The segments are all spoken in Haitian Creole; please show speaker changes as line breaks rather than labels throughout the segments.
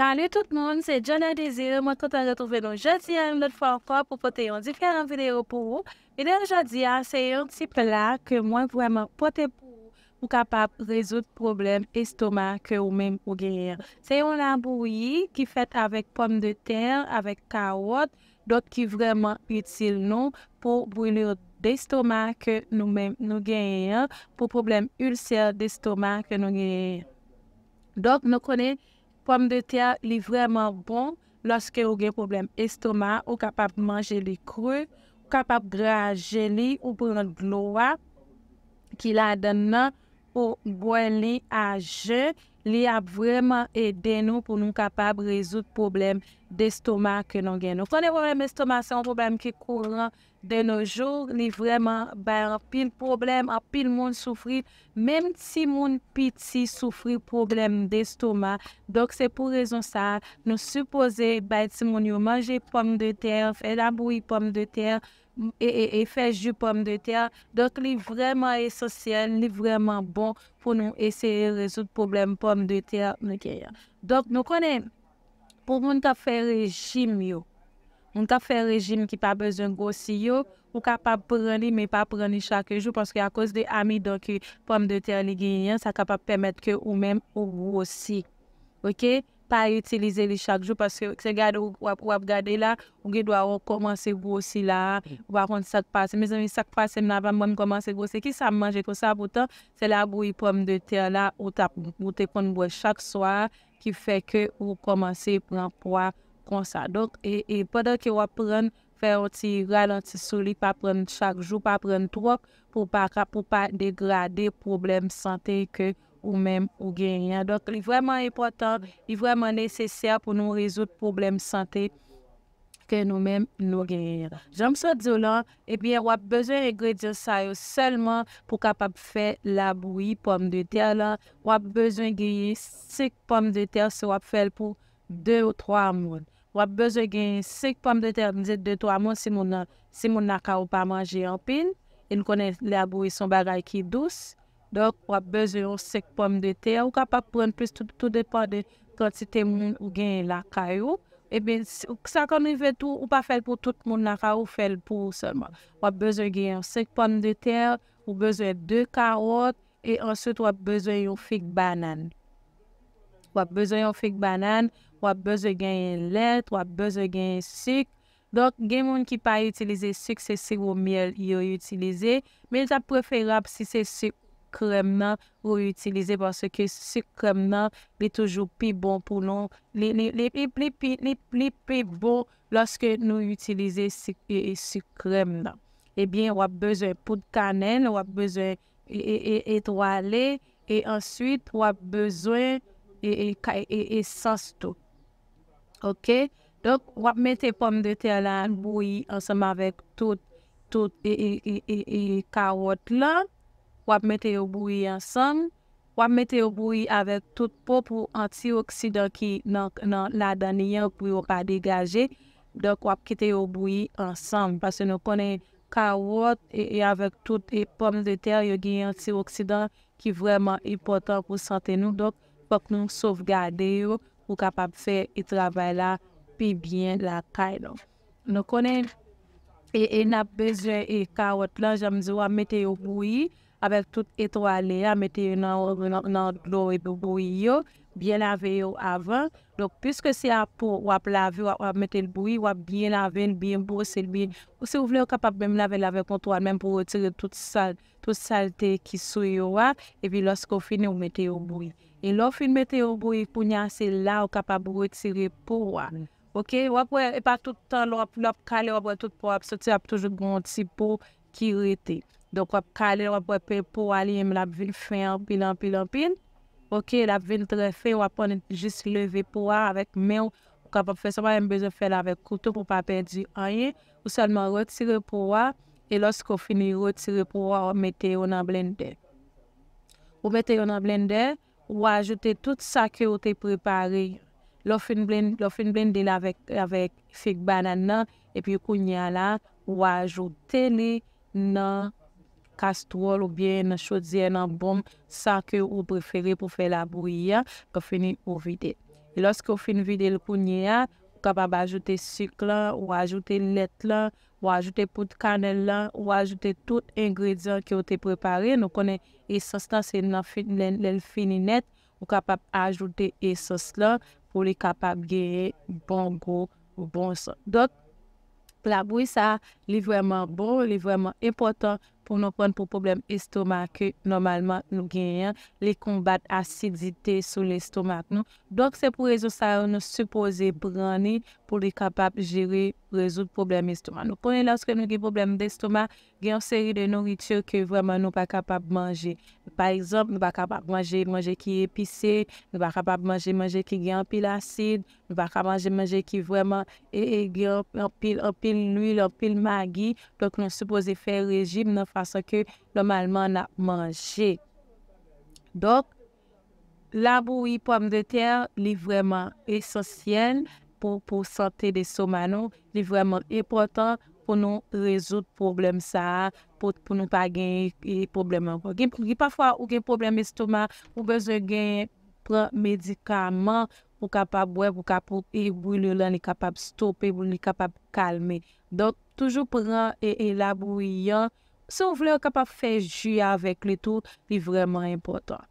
Salut tout le monde, c'est Jonna Désir. Moi content de te retrouver le jeudi, une autre fois encore pour porter un différent vidéo pour vous. Et le jeudi, c'est un type là que moi vraiment porter pour vous ou capable de résoudre problème estomac ou même ou guérir. C'est un lambrouillis qui est fait avec pomme de terre, avec cahote, d'autres qui vraiment utile nous pour brûlure d'estomac que nous-mêmes nous guérir, pour problème ulcère d'estomac que nous guérir. Donc, nous connaissons Pomme de terre li vreman bon loske ou gen probleme estoma ou kapap manje li kre, kapap graje li ou pou nan glowa ki la den nan ou boen li aje, li ap vreman ede nou pou nou kapap rezout probleme de estoma ke nan gen nou. Konen probleme estoma se an probleme ki kouran, De nou jour li vreman ba apil problem, apil moun soufri, menm ti moun pit si soufri problem de stoma. Dok se pou rezon sa, nou suppose ba ti moun yo manje pomme de ter, fe laboui pomme de ter, e fe ju pomme de ter. Dok li vreman esosyal, li vreman bon pou nou eseye rezout problem pomme de ter. Dok nou konen pou moun ta fe rejim yo. Un ta fe rejim ki pa bezon gosi yo, ou ka pa prani, me pa prani chak jou, paske a kos de amido ki pom de ter li ginyan, sa ka pa pemet ke ou men ou wosi. Ok, pa utilize li chak jou, paske se gade ou ap gade la, ou ge dwa ou komanse gosi la, ou akonte sak pase, mizan mi sak pase mna van mwen komanse gosi, ki sa manje kosa boutan, se la boui pom de ter la, ou ta bouten kon boue chak swa, ki fe ke ou komanse pran poua. Kon sa, dok, e poda ki wap pren, fè an ti ral an ti soli, pa pren chak jou, pa pren trok, pou pa degrade problem sante ke ou men ou genyen. Dok, li vwèman epotant, li vwèman nesesya pou nou rezout problem sante ke nou men nou genyen. Jom sa diyo lan, ebyen eh wap bezwen regredye sa yo selman pou kapap fè la bouyi pomme de ter lan, wap bezwen griye sik pomme de ter se wap fèl pou 2 ou 3 moun. Wap beze gen sek pomme de ter, nize 2-3 moun si moun naka ou pa manje yon pin. Yon konen la bou yon bagay ki douz. Dok wap beze yon sek pomme de ter. Ou ka pa pren plus tout depan de kontite moun ou gen laka yo. E ben sa konive tou ou pa fel pou tout moun naka ou fel pou seman. Wap beze gen sek pomme de ter, ou beze 2 karot, e ansout wap beze yon fik banan. Wap bezo yon fik banan, wap bezo gen yon lert, wap bezo gen yon suk. Donk gen moun ki pa yon utilize suk, se si yon miel yon utilize. Men sa preferab si se suk kremen nan yon utilize. Parce ke suk kremen nan li toujou pi bon pou non. Li pi bon loske nou utilize suk e, e, kremen nan. Ebyen wap bezo yon poud kanen, wap bezo yon etoale. E, e answit wap bezo yon... E, e, e, e sas tou. Ok? Dok, wap mette pom de ter lan bouyi ansam avèk tout tout e kawot lan. Wap mette yo bouyi ansam. Wap mette yo bouyi avèk tout pop ou antioksidan ki nan la daniyan pou yo pa degaje. Dok, wap kite yo bouyi ansam parce nou konen kawot e avèk tout e pom de ter yo genyi antioksidan ki vreman important pou sante nou. Dok, pok nou souf gade yo pou kapap fe yi e travay la pi byen la kay non. Nou konen e, e nap beze e kawot lan jam ziwa meteyo bouyi avek tout etwale ya meteyo nan glowe bouyi yo Biye lave yo avan. Dok piske si apou wap lave, wap mette lboui, wap biye laven, biye mbose lboui. Ou se ou vle wap kapap mbem lave lave kontwa, mbem pou wotire tout salte ki sou yo wap. E pi losk ou fini, wap mette lboui. E lo fin mette lboui pou nyase la, wap kapap wotire pou wap. Ok, wap wè, e pa tout tan lop, lop kale wap wè tout pou wap soti ap toujou gonti pou ki rete. Dok wap kale wap wè pe pou wali, mbem lave vil fè anpil anpil anpil anpil. Ok, la vin trefe, wapon jis leve pou wak avèk men wou kap ap fè seman yon bezè fè la avèk koutou pou pa pè di anye, wou salman rotire pou wak. E losk wou fini rotire pou wak, wou mette yon nan blende. Wou mette yon nan blende, wou ajoute tout sa ki wote prepari. Lofin blende la avèk fig banan nan, epi yon kou nyan la, wou ajoute li nan blende. kastrol ou bie nan chodze nan bom sa ke ou preferi pou fe la bouye ke fini ou vide. E loske ou fini vide l pou nye a, ou kapap ajoute suk la, ou ajoute let la, ou ajoute pout kanel la, ou ajoute tout ingredyen ki ou te prepare. Nou konen e sos la se nan finin net, ou kapap ajoute e sos la pou li kapap geye bon go, bon son. Dok, la bouye sa li vreman bon, li vreman important pou nou pren pou problem estomak ke normalman nou genyen li kombat asidite sou l'estomak nou. Donk se pou rezo sa yo nou sepose prene pou li kapap jiri rezout problem estomak. Nou prene laske nou ki problem destomak genye an seri de nouritur ke vreman nou pa kapap manje. Par exemple, nou pa kapap manje manje ki epise, nou pa kapap manje manje ki genye an pil asid, nou pa kapap manje manje ki vreman genye an pil an pil nul, an pil magi. Donk nou sepose fe rejim nou fa pasan ke lomanman nan manje. Dok, laboui pwam de ter li vreman esosyen pou sante de soumanou, li vreman epotan pou nou rezout problem sa, pou nou pa gen e problem anko. Gen, gipafwa ou gen problem estoma, ou bezeg gen pran medikaman pou kapap wè, pou kapap e, pou lè lè nè kapap stopè, pou lè nè kapap kalmè. Dok, toujou pran e, e laboui yon, Se ou vle ou kapap fe juya avek li tou, li vreman impotant.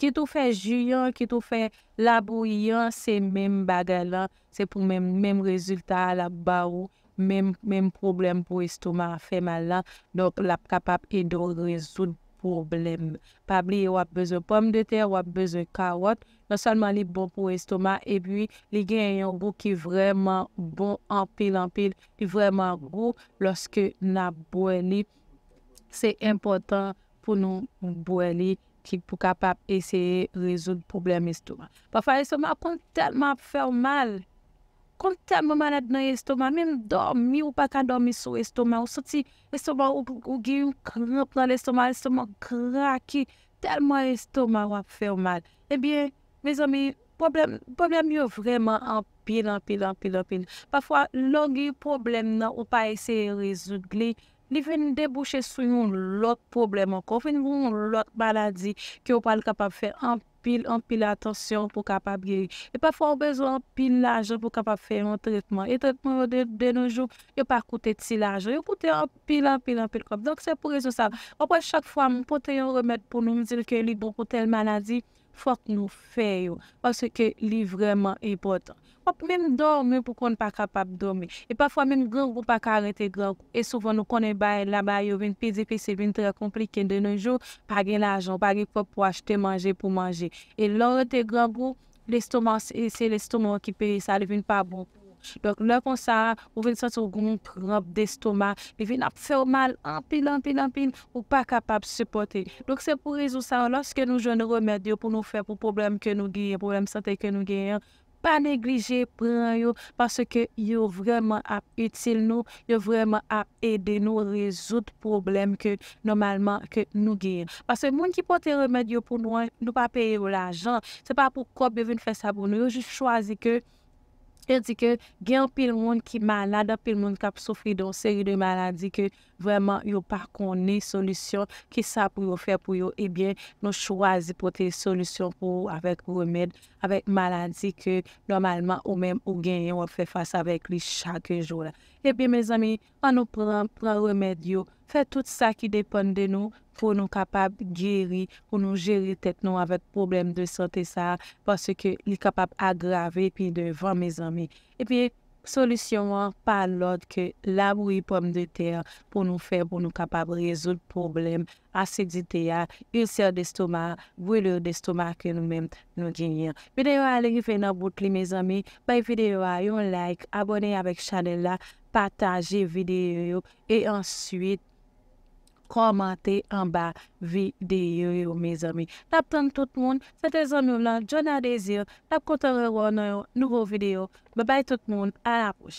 Ki tou fe juyan, ki tou fe labouyan, se menm baga lan, se pou menm menm rezultat la ba ou, menm menm problem pou estoma feman lan. Donk lap kapap e do rezout problem. Pabli wap beze pomme de ter, wap beze karot, nan salman li bon pou estoma, e bi li gen yon go ki vreman bon, anpil anpil, li vreman go, loske na boen li pouman. Se impotant pou nou bweli ki pou kapap eseye rezoud problem estoman. Pafwa estoman kon telman ap fèw mal. Kon telman ap nan estoman. Mèm dormi ou pa kan dormi sou estoman. Ou soti estoman ou gi yon krop nan estoman. Estoman kraki. Telman estoman wap fèw mal. Ebyen, mèzèmè, problem yon vreman anpil, anpil, anpil, anpil. Pafwa longi yon problem nan ou pa eseye rezoud glèy. Li veni debouche sou yon lout problem an kon, veni yon lout baladi ki yo pal kapab fe anpil, anpil atansyon pou kapab geyi. E pa fwa ou bezon anpil laje pou kapab fe yon tratman. E tratman de nou jou, yo pa koute ti laje, yo koute anpil, anpil, anpil kon. Donk se pou rezo sa, wapwa chak fwa mponte yon remet pou nou mzil ke li bon koute l maladi, fwa k nou fe yo. Wase ke li vreman ipotan. Mèm dòm mè pou kon pa kapap dòmè. E pafwa mèm gòm pou pa kare te gòm. E souvan nou konè baye la baye ou vèm pidipise, vèm tre komplike. De noujou, pagè la ajon, pagè pop wajte manje pou manje. E lòre te gòm gòm, lèstoman, se lèstoman ki pè, sa lèvèm pa bon. Donk lò kon sa, ou vèm sòtou gòm, prèm dèstoman, lèvèm ap fè ou mal, anpil, anpil, anpil, ou pa kapap se potè. Donk se pou rezousan, lòske nou jwèm de remèdi ou pou nou fè pou problem ke nou pa neglije pran yo, pase ke yo vreman ap util nou, yo vreman ap ede nou, rezout problem ke normalman ke nou gir. Pase moun ki pote remed yo pou nou, nou pa peye yo la jan, se pa pou kop bevin fesa pou nou, yo jis chwazi ke Erdi ke gen ou pil moun ki manada, pil moun kap soufri don seri de maladi ke vwèman yo par koni solisyon ki sa pou yo fè pou yo. Ebyen nou chwazi pou te solisyon pou avèk remèd avèk maladi ke normalman ou men ou gen yon wè fè fass avèk li chakè jò la. Ebyen mèz ami, an nou pran pran remèd yo. Fè tout sa ki depon de nou, pou nou kapab geri, pou nou jeri tet nou avet problem de sante sa, paske li kapab agrave, pi devan me zami. E pi, solisyon an, pa lòd ke laboui pòm de ter, pou nou fè, pou nou kapab rezout problem, asidite ya, il ser de stoma, bwilur de stoma ke nou men nou genye. Videyo a le ki fè nan bout li me zami, bay videyo a yon like, abone avèk chanel la, pataje videyo yo, e answit. komante an ba videyo yo me zami. Tap ten tout moun se te zami ou la, jona de zi yo tap konta rewa nou yo, nouvo video Babay tout moun, alapous